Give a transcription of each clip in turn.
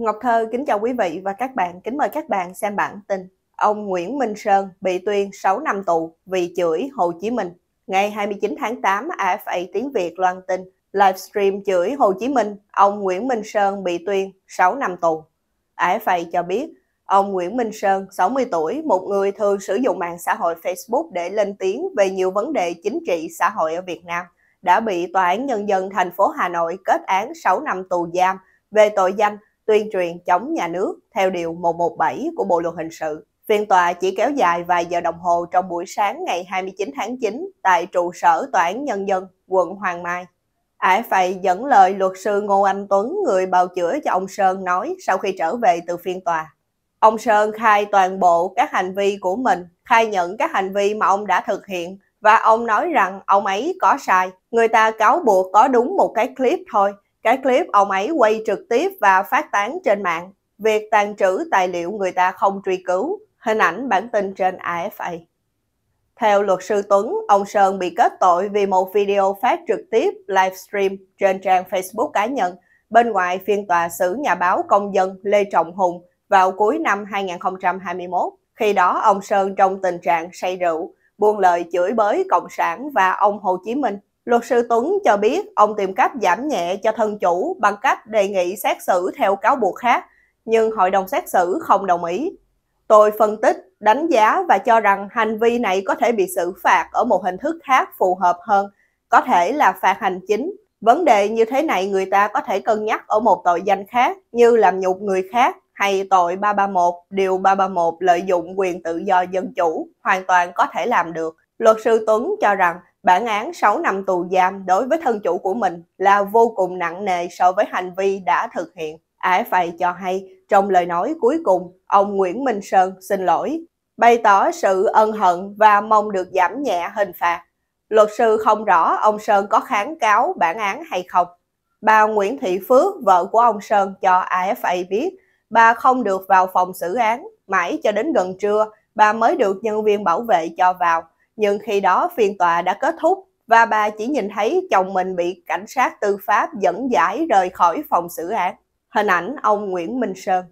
Ngọc Thơ kính chào quý vị và các bạn, kính mời các bạn xem bản tin. Ông Nguyễn Minh Sơn bị tuyên 6 năm tù vì chửi Hồ Chí Minh. Ngày 29 tháng 8, AFA tiếng Việt loan tin, livestream chửi Hồ Chí Minh, ông Nguyễn Minh Sơn bị tuyên 6 năm tù. AFA cho biết, ông Nguyễn Minh Sơn, 60 tuổi, một người thường sử dụng mạng xã hội Facebook để lên tiếng về nhiều vấn đề chính trị xã hội ở Việt Nam, đã bị Tòa án Nhân dân thành phố Hà Nội kết án 6 năm tù giam về tội danh tuyên truyền chống nhà nước theo Điều 117 của Bộ Luật Hình sự. Phiên tòa chỉ kéo dài vài giờ đồng hồ trong buổi sáng ngày 29 tháng 9 tại trụ sở Tòa án Nhân dân, quận Hoàng Mai. Ải phải dẫn lời luật sư Ngô Anh Tuấn, người bào chữa cho ông Sơn nói sau khi trở về từ phiên tòa. Ông Sơn khai toàn bộ các hành vi của mình, khai nhận các hành vi mà ông đã thực hiện và ông nói rằng ông ấy có sai. Người ta cáo buộc có đúng một cái clip thôi, cái clip ông ấy quay trực tiếp và phát tán trên mạng, việc tàn trữ tài liệu người ta không truy cứu, hình ảnh bản tin trên AFA. Theo luật sư Tuấn, ông Sơn bị kết tội vì một video phát trực tiếp livestream trên trang Facebook cá nhân bên ngoài phiên tòa xử nhà báo công dân Lê Trọng Hùng vào cuối năm 2021. Khi đó, ông Sơn trong tình trạng say rượu, buông lời chửi bới Cộng sản và ông Hồ Chí Minh Luật sư Tuấn cho biết ông tìm cách giảm nhẹ cho thân chủ bằng cách đề nghị xét xử theo cáo buộc khác, nhưng hội đồng xét xử không đồng ý. Tôi phân tích, đánh giá và cho rằng hành vi này có thể bị xử phạt ở một hình thức khác phù hợp hơn, có thể là phạt hành chính. Vấn đề như thế này người ta có thể cân nhắc ở một tội danh khác như làm nhục người khác hay tội 331, điều 331 lợi dụng quyền tự do dân chủ hoàn toàn có thể làm được. Luật sư Tuấn cho rằng bản án 6 năm tù giam đối với thân chủ của mình là vô cùng nặng nề so với hành vi đã thực hiện. AFA cho hay, trong lời nói cuối cùng, ông Nguyễn Minh Sơn xin lỗi, bày tỏ sự ân hận và mong được giảm nhẹ hình phạt. Luật sư không rõ ông Sơn có kháng cáo bản án hay không. Bà Nguyễn Thị Phước, vợ của ông Sơn cho AFA biết, bà không được vào phòng xử án, mãi cho đến gần trưa, bà mới được nhân viên bảo vệ cho vào nhưng khi đó phiên tòa đã kết thúc và bà chỉ nhìn thấy chồng mình bị cảnh sát tư pháp dẫn giải rời khỏi phòng xử án. Hình ảnh ông Nguyễn Minh Sơn.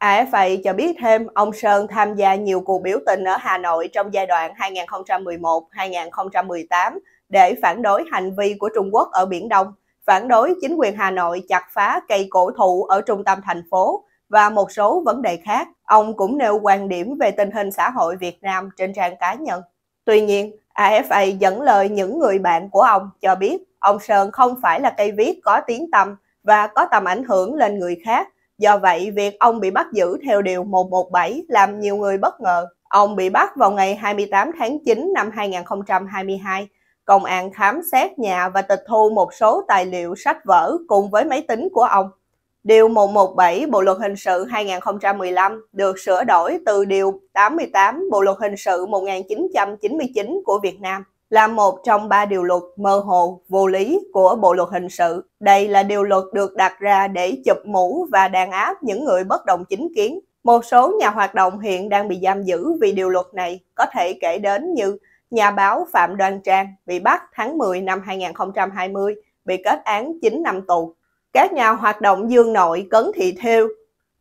AFA à, cho biết thêm ông Sơn tham gia nhiều cuộc biểu tình ở Hà Nội trong giai đoạn 2011-2018 để phản đối hành vi của Trung Quốc ở Biển Đông, phản đối chính quyền Hà Nội chặt phá cây cổ thụ ở trung tâm thành phố và một số vấn đề khác. Ông cũng nêu quan điểm về tình hình xã hội Việt Nam trên trang cá nhân. Tuy nhiên, AFA dẫn lời những người bạn của ông cho biết ông Sơn không phải là cây viết có tiếng tăm và có tầm ảnh hưởng lên người khác. Do vậy, việc ông bị bắt giữ theo Điều 117 làm nhiều người bất ngờ. Ông bị bắt vào ngày 28 tháng 9 năm 2022. Công an khám xét nhà và tịch thu một số tài liệu sách vở cùng với máy tính của ông. Điều 117 Bộ luật hình sự 2015 được sửa đổi từ điều 88 Bộ luật hình sự 1999 của Việt Nam là một trong ba điều luật mơ hồ, vô lý của Bộ luật hình sự. Đây là điều luật được đặt ra để chụp mũ và đàn áp những người bất đồng chính kiến. Một số nhà hoạt động hiện đang bị giam giữ vì điều luật này có thể kể đến như nhà báo Phạm Đoan Trang bị bắt tháng 10 năm 2020, bị kết án 9 năm tù các nhà hoạt động dương nội Cấn Thị Thêu,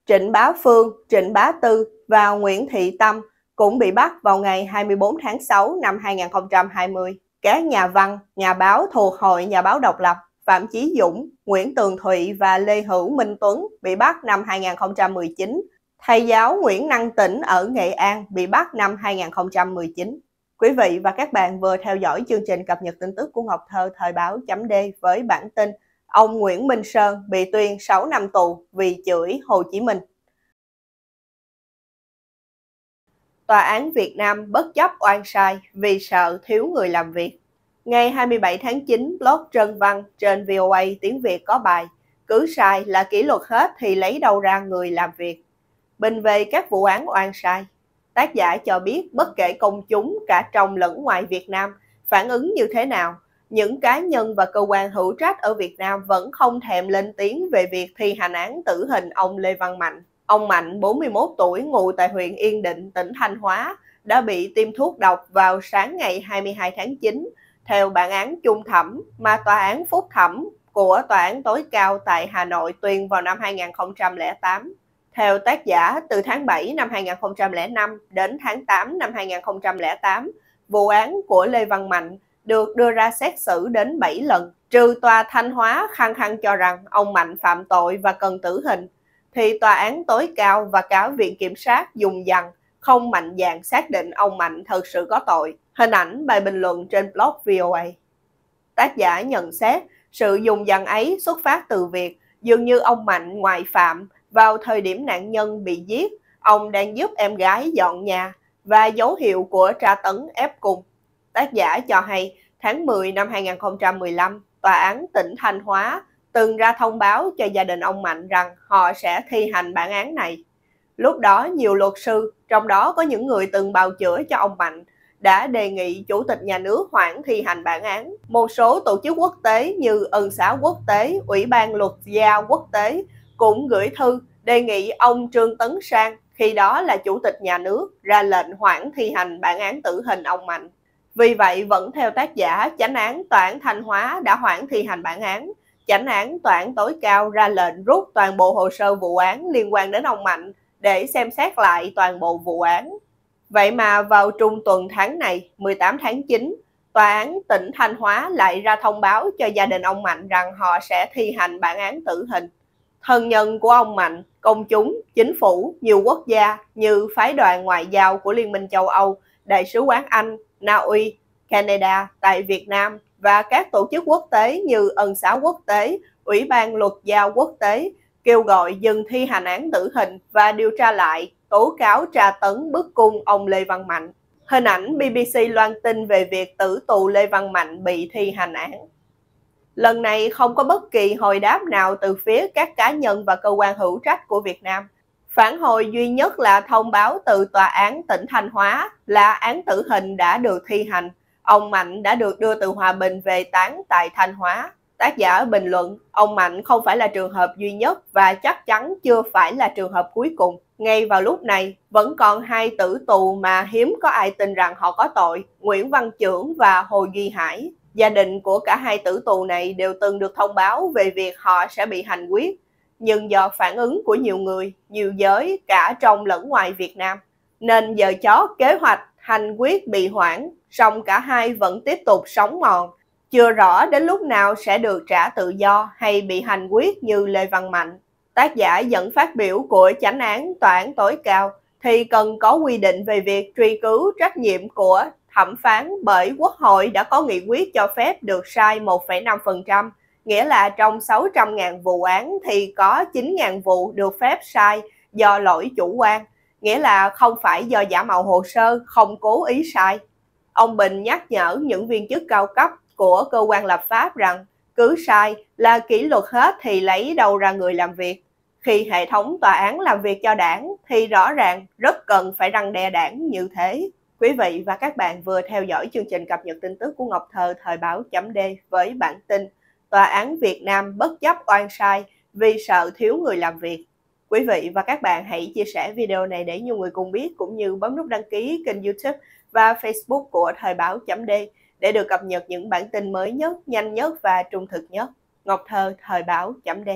Trịnh Bá Phương, Trịnh Bá Tư và Nguyễn Thị Tâm cũng bị bắt vào ngày 24 tháng 6 năm 2020. Các nhà văn, nhà báo thuộc Hội Nhà báo Độc lập Phạm Chí Dũng, Nguyễn Tường Thụy và Lê Hữu Minh Tuấn bị bắt năm 2019. Thầy giáo Nguyễn Năng Tĩnh ở Nghệ An bị bắt năm 2019. Quý vị và các bạn vừa theo dõi chương trình cập nhật tin tức của Ngọc Thơ thời báo chấm D với bản tin ông Nguyễn Minh Sơn bị tuyên 6 năm tù vì chửi Hồ Chí Minh. Tòa án Việt Nam bất chấp oan sai vì sợ thiếu người làm việc. Ngày 27 tháng 9, blog Trân Văn trên VOA tiếng Việt có bài Cứ sai là kỷ luật hết thì lấy đâu ra người làm việc. Bình về các vụ án oan sai, tác giả cho biết bất kể công chúng cả trong lẫn ngoài Việt Nam phản ứng như thế nào những cá nhân và cơ quan hữu trách ở Việt Nam vẫn không thèm lên tiếng về việc thi hành án tử hình ông Lê Văn Mạnh. Ông Mạnh, 41 tuổi, ngụ tại huyện Yên Định, tỉnh Thanh Hóa, đã bị tiêm thuốc độc vào sáng ngày 22 tháng 9, theo bản án chung thẩm mà tòa án phúc thẩm của tòa án tối cao tại Hà Nội tuyên vào năm 2008. Theo tác giả, từ tháng 7 năm 2005 đến tháng 8 năm 2008, vụ án của Lê Văn Mạnh được đưa ra xét xử đến 7 lần. Trừ tòa Thanh Hóa khăng khăng cho rằng ông Mạnh phạm tội và cần tử hình, thì tòa án tối cao và cả viện kiểm sát dùng rằng không mạnh dạn xác định ông Mạnh thật sự có tội. Hình ảnh bài bình luận trên blog VOA. Tác giả nhận xét sự dùng dằng ấy xuất phát từ việc dường như ông Mạnh ngoại phạm vào thời điểm nạn nhân bị giết, ông đang giúp em gái dọn nhà và dấu hiệu của tra tấn ép cùng. Tác giả cho hay, tháng 10 năm 2015, Tòa án tỉnh Thanh Hóa từng ra thông báo cho gia đình ông Mạnh rằng họ sẽ thi hành bản án này. Lúc đó, nhiều luật sư, trong đó có những người từng bào chữa cho ông Mạnh, đã đề nghị Chủ tịch Nhà nước hoãn thi hành bản án. Một số tổ chức quốc tế như Ân xã quốc tế, Ủy ban luật gia quốc tế cũng gửi thư đề nghị ông Trương Tấn Sang, khi đó là Chủ tịch Nhà nước, ra lệnh hoãn thi hành bản án tử hình ông Mạnh. Vì vậy, vẫn theo tác giả, chánh án tòa án Thanh Hóa đã hoãn thi hành bản án. Chánh án tòa án tối cao ra lệnh rút toàn bộ hồ sơ vụ án liên quan đến ông Mạnh để xem xét lại toàn bộ vụ án. Vậy mà vào trung tuần tháng này, 18 tháng 9, tòa án tỉnh Thanh Hóa lại ra thông báo cho gia đình ông Mạnh rằng họ sẽ thi hành bản án tử hình. Thân nhân của ông Mạnh, công chúng, chính phủ, nhiều quốc gia như phái đoàn ngoại giao của Liên minh châu Âu – Đại sứ quán Anh, Na Uy, Canada tại Việt Nam và các tổ chức quốc tế như Ân xá quốc tế, Ủy ban luật giao quốc tế kêu gọi dừng thi hành án tử hình và điều tra lại tố cáo tra tấn bức cung ông Lê Văn Mạnh. Hình ảnh BBC loan tin về việc tử tù Lê Văn Mạnh bị thi hành án. Lần này không có bất kỳ hồi đáp nào từ phía các cá nhân và cơ quan hữu trách của Việt Nam. Phản hồi duy nhất là thông báo từ Tòa án tỉnh Thanh Hóa là án tử hình đã được thi hành. Ông Mạnh đã được đưa từ Hòa Bình về tán tại Thanh Hóa. Tác giả bình luận, ông Mạnh không phải là trường hợp duy nhất và chắc chắn chưa phải là trường hợp cuối cùng. Ngay vào lúc này, vẫn còn hai tử tù mà hiếm có ai tin rằng họ có tội, Nguyễn Văn Trưởng và Hồ Duy Hải. Gia đình của cả hai tử tù này đều từng được thông báo về việc họ sẽ bị hành quyết nhưng do phản ứng của nhiều người, nhiều giới cả trong lẫn ngoài Việt Nam, nên giờ chó kế hoạch hành quyết bị hoãn, song cả hai vẫn tiếp tục sống mòn. Chưa rõ đến lúc nào sẽ được trả tự do hay bị hành quyết như Lê Văn Mạnh. Tác giả dẫn phát biểu của chánh án tòa án tối cao thì cần có quy định về việc truy cứu trách nhiệm của thẩm phán bởi Quốc hội đã có nghị quyết cho phép được sai 1,5% nghĩa là trong 600.000 vụ án thì có 9.000 vụ được phép sai do lỗi chủ quan, nghĩa là không phải do giả mạo hồ sơ, không cố ý sai. Ông Bình nhắc nhở những viên chức cao cấp của cơ quan lập pháp rằng cứ sai là kỷ luật hết thì lấy đâu ra người làm việc. Khi hệ thống tòa án làm việc cho đảng thì rõ ràng rất cần phải răng đe đảng như thế. Quý vị và các bạn vừa theo dõi chương trình cập nhật tin tức của Ngọc Thơ thời báo chấm D với bản tin Tòa án Việt Nam bất chấp oan sai vì sợ thiếu người làm việc. Quý vị và các bạn hãy chia sẻ video này để nhiều người cùng biết cũng như bấm nút đăng ký kênh YouTube và Facebook của Thời báo chấm D để được cập nhật những bản tin mới nhất, nhanh nhất và trung thực nhất. Ngọc Thơ, Thời báo chấm D